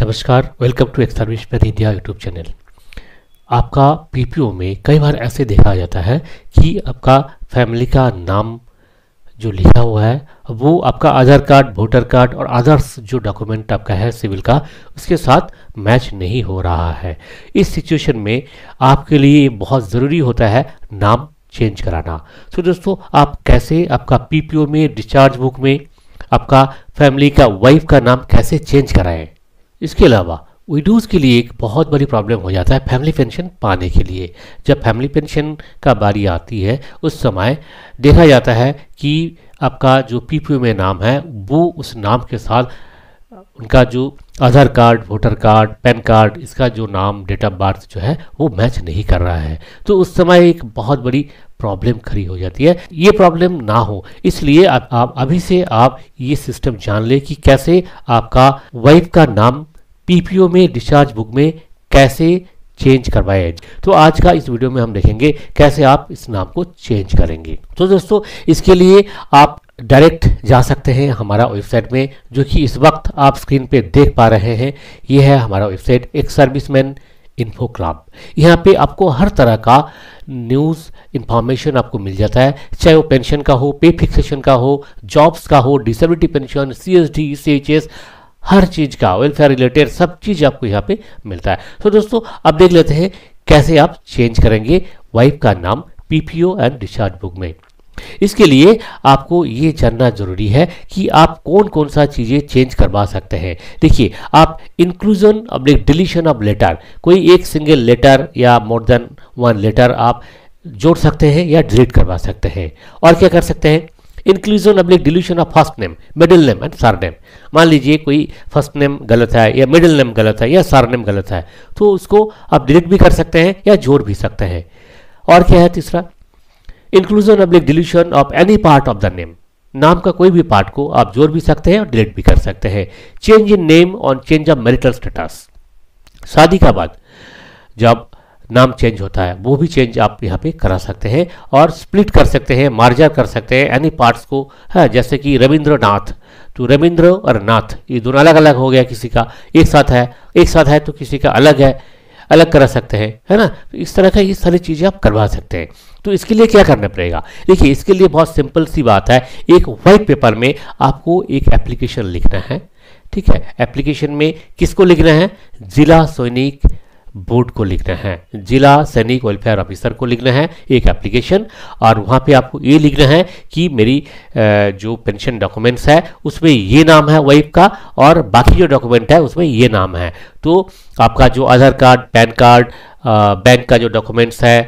नमस्कार welcome to ex service India YouTube channel आपका PPO में कई बार ऐसे देखा जाता है कि आपका फैमिली का नाम जो लिखा हुआ है वो आपका आधार कार्ड वोटर कार्ड और अदर्स जो डॉक्यूमेंट आपका है सिविल का उसके साथ मैच नहीं हो रहा है इस सिचुएशन में आपके लिए बहुत ज़रूरी होता है नाम चेंज कराना तो दोस्तों आप कैसे आपका पीपीओ में डिस्चार्ज बुक में आपका फैमिली का वाइफ का नाम कैसे चेंज कराएं इसके अलावा विडोज़ के लिए एक बहुत बड़ी प्रॉब्लम हो जाता है फैमिली पेंशन पाने के लिए जब फैमिली पेंशन का बारी आती है उस समय देखा जाता है कि आपका जो पी में नाम है वो उस नाम के साथ इनका जो Aadhaar card voter card PAN card इसका जो नाम डेट ऑफ बर्थ जो है वो मैच नहीं कर रहा है तो उस समय एक बहुत बड़ी प्रॉब्लम खड़ी हो जाती है ये प्रॉब्लम ना हो इसलिए आप, आप अभी से आप ये सिस्टम जान लें कि कैसे आपका वाइफ का नाम पीपीओ में डिस्चार्ज बुक में कैसे चेंज करवाए तो आज का इस वीडियो में हम देखेंगे कैसे आप इस नाम को चेंज करेंगे तो दोस्तों इसके लिए आप डायरेक्ट जा सकते हैं हमारा वेबसाइट में जो कि इस वक्त आप स्क्रीन पे देख पा रहे हैं ये है हमारा वेबसाइट एक सर्विसमैन इन्फो क्लब यहाँ पे आपको हर तरह का न्यूज़ इन्फॉर्मेशन आपको मिल जाता है चाहे वो पेंशन का हो पे फिक्सेशन का हो जॉब्स का हो disability pension C S D C H S हर चीज़ का वेलफेयर रिलेटेड सब चीज़ आपको यहाँ पे मिलता है तो दोस्तों अब देख लेते हैं कैसे आप चेंज करेंगे वाइफ का नाम ओ एंड डिस्चार्ज बुक में इसके लिए आपको ये जानना जरूरी है कि आप कौन कौन सा चीज़ें चेंज करवा सकते हैं देखिए आप इंक्लूजन अब डिलीशन ऑफ लेटर कोई एक सिंगल लेटर या मोर देन वन लेटर आप जोड़ सकते हैं या डिलीट करवा सकते हैं और क्या कर सकते हैं इंक्लूजन अब्लिक deletion of first name middle name and surname मान लीजिए कोई फर्स्ट नेम गलत है या मिडिल नेम गलत है या सार नेम गलत है तो उसको आप डिलीट भी कर सकते हैं या जोड़ भी सकते हैं और क्या है तीसरा इंक्लूजन अब deletion of any part of the name नाम का कोई भी पार्ट को आप जोड़ भी सकते हैं और डिलीट भी कर सकते हैं change in name on change of marital status शादी का बाद जब नाम चेंज होता है वो भी चेंज आप यहाँ पे करा सकते हैं और स्प्लिट कर सकते हैं मार्जर कर सकते हैं एनी पार्ट्स को है हाँ, जैसे कि रविंद्रनाथ तो रविंद्र और नाथ ये दोनों अलग अलग हो गया किसी का एक साथ है एक साथ है तो किसी का अलग है अलग करा सकते हैं है ना तो इस तरह का ये सारी चीज़ें आप करवा सकते हैं तो इसके लिए क्या करना पड़ेगा देखिए इसके लिए बहुत सिंपल सी बात है एक वाइट पेपर में आपको एक एप्लीकेशन लिखना है ठीक है एप्लीकेशन में किसको लिखना है जिला सैनिक बोर्ड को लिखना है जिला सैनिक वेलफेयर ऑफिसर को लिखना है एक एप्लीकेशन और वहाँ पे आपको ये लिखना है कि मेरी जो पेंशन डॉक्यूमेंट्स है उसमें ये नाम है वाइफ का और बाकी जो डॉक्यूमेंट है उसमें ये नाम है तो आपका जो Aadhaar card PAN card bank का जो डॉक्यूमेंट्स है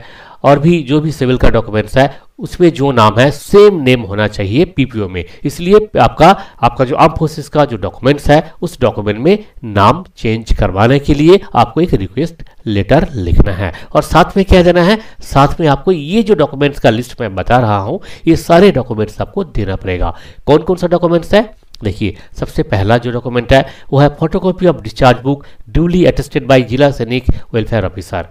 और भी जो भी सिविल का डॉक्यूमेंट्स है उसमें जो नाम है सेम नेम होना चाहिए पीपीओ में इसलिए आपका आपका जो आर्म फोर्सेस का जो डॉक्यूमेंट्स है उस डॉक्यूमेंट में नाम चेंज करवाने के लिए आपको एक रिक्वेस्ट लेटर लिखना है और साथ में क्या देना है साथ में आपको ये जो डॉक्यूमेंट्स का लिस्ट मैं बता रहा हूँ ये सारे डॉक्यूमेंट्स आपको देना पड़ेगा कौन कौन सा डॉक्यूमेंट्स है देखिए सबसे पहला जो डॉक्यूमेंट है वो है photocopy of discharge book duly attested by जिला सैनिक welfare officer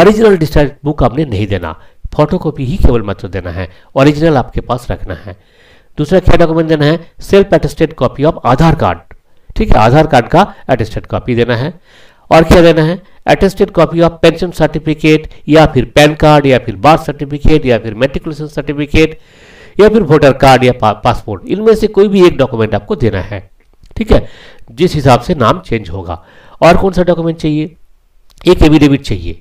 original discharge book आपने नहीं देना फोटोकॉपी ही केवल मात्र देना है ओरिजिनल आपके पास रखना है दूसरा क्या डॉक्यूमेंट देना है self attested copy of Aadhaar card ठीक है आधार कार्ड का एटेस्टेड कॉपी देना है और क्या देना है attested copy of pension certificate या फिर पैन कार्ड या फिर बर्थ सर्टिफिकेट या फिर मेट्रिकुलेशन सर्टिफिकेट या फिर वोटर कार्ड या पा, पासपोर्ट इनमें से कोई भी एक डॉक्यूमेंट आपको देना है ठीक है जिस हिसाब से नाम चेंज होगा और कौन सा डॉक्यूमेंट चाहिए एक एविडेविट चाहिए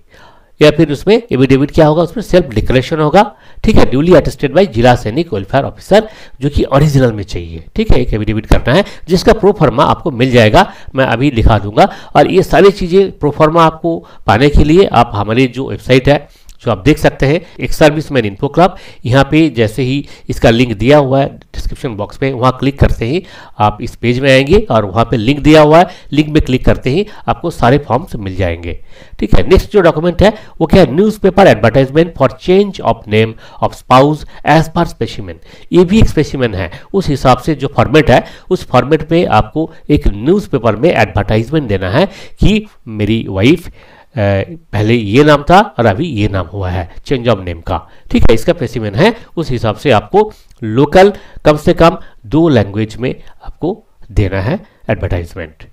या फिर उसमें एविडेविट क्या होगा उसमें सेल्फ डिक्लेरेशन होगा ठीक है ड्यूली अटेस्टेड बाई जिला सैनिक वेलफेयर ऑफिसर जो कि ओरिजिनल में चाहिए ठीक है एक एविडेविट करना है जिसका प्रोफार्मा आपको मिल जाएगा मैं अभी लिखा दूंगा और ये सारी चीज़ें प्रोफार्मा आपको पाने के लिए आप हमारी जो वेबसाइट है जो आप देख सकते हैं एक सर्विस मैन इन्फो क्लब यहाँ पे जैसे ही इसका लिंक दिया हुआ है डिस्क्रिप्शन बॉक्स में वहाँ क्लिक करते ही आप इस पेज में आएंगे और वहाँ पे लिंक दिया हुआ है लिंक में क्लिक करते ही आपको सारे फॉर्म्स मिल जाएंगे ठीक है नेक्स्ट जो डॉक्यूमेंट है वो क्या है news advertisement for change of name of spouse as per specimen ये भी एक स्पेसिमेन है उस हिसाब से जो फॉर्मेट है उस फॉर्मेट पर आपको एक न्यूज़ में एडवर्टाइजमेंट देना है कि मेरी वाइफ पहले ये नाम था और अभी ये नाम हुआ है चेंज ऑफ नेम का ठीक है इसका पेसिमेन है उस हिसाब से आपको लोकल कम से कम दो लैंग्वेज में आपको देना है एडवर्टाइजमेंट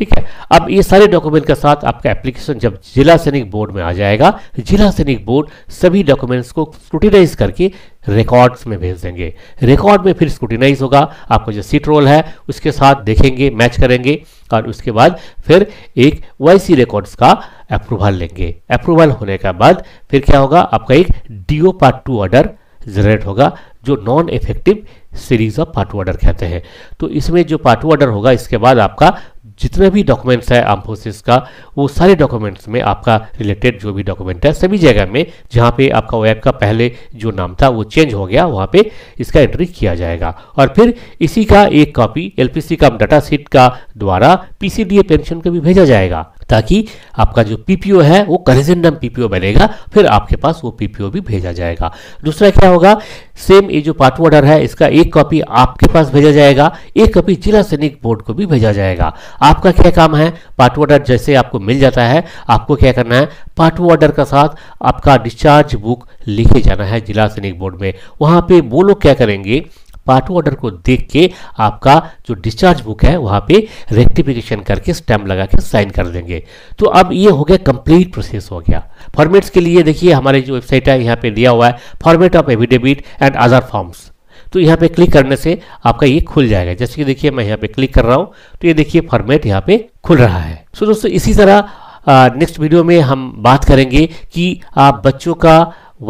ठीक है अब ये सारे डॉक्यूमेंट के साथ आपका एप्लीकेशन जब जिला सैनिक बोर्ड में आ जाएगा जिला सैनिक बोर्ड सभी डॉक्यूमेंट्स को स्क्रूटिनाइज करके रिकॉर्ड्स में भेज देंगे रिकॉर्ड में फिर स्क्रूटिनाइज होगा आपका जो सीट रोल है उसके साथ देखेंगे मैच करेंगे और उसके बाद फिर एक वाईसी रिकॉर्ड्स का अप्रूवल लेंगे अप्रूवल होने के बाद फिर क्या होगा आपका एक DO part two order generate होगा जो non effective series of part order कहते हैं तो इसमें जो पार्ट ऑर्डर होगा इसके बाद आपका जितना भी डॉक्यूमेंट्स है आम्फोसिस का वो सारे डॉक्यूमेंट्स में आपका रिलेटेड जो भी डॉक्यूमेंट है सभी जगह में जहाँ पे आपका वेब का पहले जो नाम था वो चेंज हो गया वहाँ पे इसका एंट्री किया जाएगा और फिर इसी का एक कॉपी एलपीसी का डाटा सीट का द्वारा पीसीडीए पेंशन को भी भेजा जाएगा ताकि आपका जो पीपीओ है वो करेजेंडम पीपीओ बनेगा फिर आपके पास वो पीपीओ भी भेजा जाएगा दूसरा क्या होगा सेम ये जो पार्ट ऑर्डर है इसका एक कॉपी आपके पास भेजा जाएगा एक कॉपी जिला सैनिक बोर्ड को भी भेजा जाएगा आपका क्या काम है पार्ट ऑर्डर जैसे आपको मिल जाता है आपको क्या करना है पार्ट ऑर्डर का साथ आपका डिस्चार्ज बुक लिखे जाना है जिला सैनिक बोर्ड में वहां पे वो लोग क्या करेंगे पार्ट टू ऑर्डर को देख के आपका जो डिस्चार्ज बुक है वहां पे रेक्टिफिकेशन करके स्टैम्प लगा के साइन कर देंगे तो अब ये हो गया कंप्लीट प्रोसेस हो गया फॉर्मेट्स के लिए देखिए हमारे जो वेबसाइट है यहाँ पे दिया हुआ है format of affidavit and other forms तो यहाँ पे क्लिक करने से आपका ये खुल जाएगा जैसे कि देखिए मैं यहाँ पे क्लिक कर रहा हूँ तो ये देखिए फॉर्मेट यहाँ पे खुल रहा है सो so, दोस्तों इसी तरह नेक्स्ट वीडियो में हम बात करेंगे कि आप बच्चों का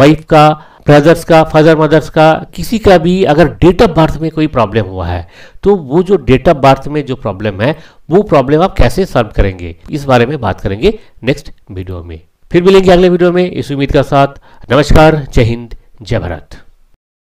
वाइफ का ब्रदर्स का फादर मदर्स का किसी का भी अगर डेट ऑफ बर्थ में कोई प्रॉब्लम हुआ है तो वो जो डेट ऑफ बर्थ में जो प्रॉब्लम है वो प्रॉब्लम आप कैसे सॉल्व करेंगे इस बारे में बात करेंगे नेक्स्ट वीडियो में फिर मिलेंगे अगले वीडियो में इस उम्मीद का साथ नमस्कार जय हिंद जय भारत